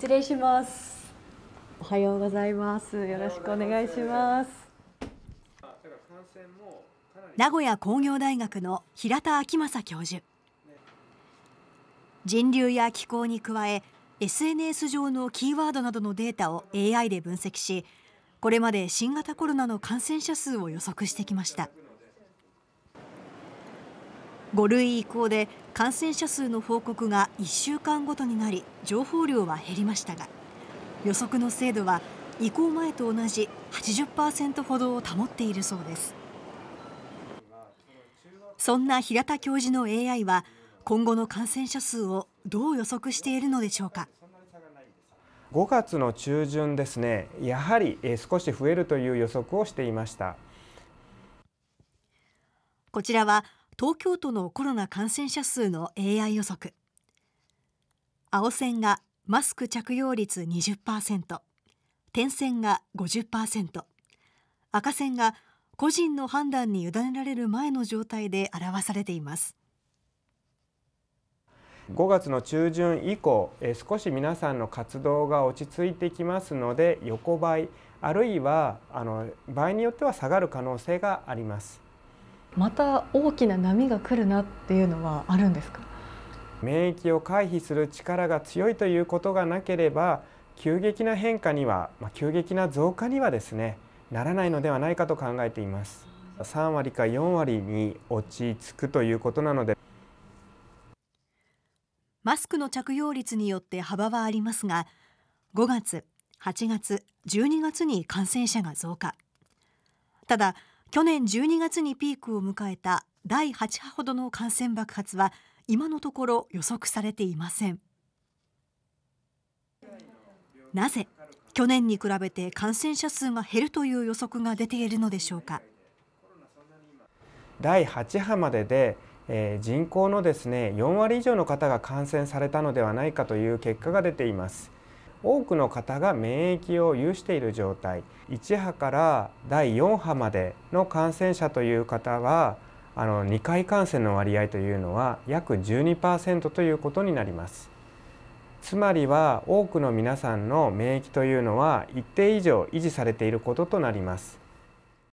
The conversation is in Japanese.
失礼しますおはようございますよろしくお願いします名古屋工業大学の平田昭正教授人流や気候に加え SNS 上のキーワードなどのデータを AI で分析しこれまで新型コロナの感染者数を予測してきました。5類移行で感染者数の報告が1週間ごとになり情報量は減りましたが予測の精度は移行前と同じ80%ほどを保っているそうですそんな平田教授の AI は今後の感染者数をどう予測しているのでしょうか5月の中旬ですねやはり少し増えるという予測をしていましたこちらは東京都のコロナ感染者数の AI 予測青線がマスク着用率20%点線が50%赤線が個人の判断に委ねられる前の状態で表されています5月の中旬以降、え少し皆さんの活動が落ち着いてきますので横ばいあるいはあの場合によっては下がる可能性があります。また大きな波が来るなっていうのはあるんですか免疫を回避する力が強いということがなければ急激な変化には、まあ、急激な増加にはですねならないのではないかと考えています3割か4割に落ち着くということなのでマスクの着用率によって幅はありますが5月8月12月に感染者が増加ただ去年12月にピークを迎えた第8波ほどの感染爆発は今のところ予測されていませんなぜ去年に比べて感染者数が減るという予測が出ているのでしょうか第8波までで、えー、人口のですね4割以上の方が感染されたのではないかという結果が出ています多くの方が免疫を有している状態1波から第4波までの感染者という方はあの2回感染の割合というのは約12%ということになりますつまりは多くの皆さんの免疫というのは一定以上維持されていることとなります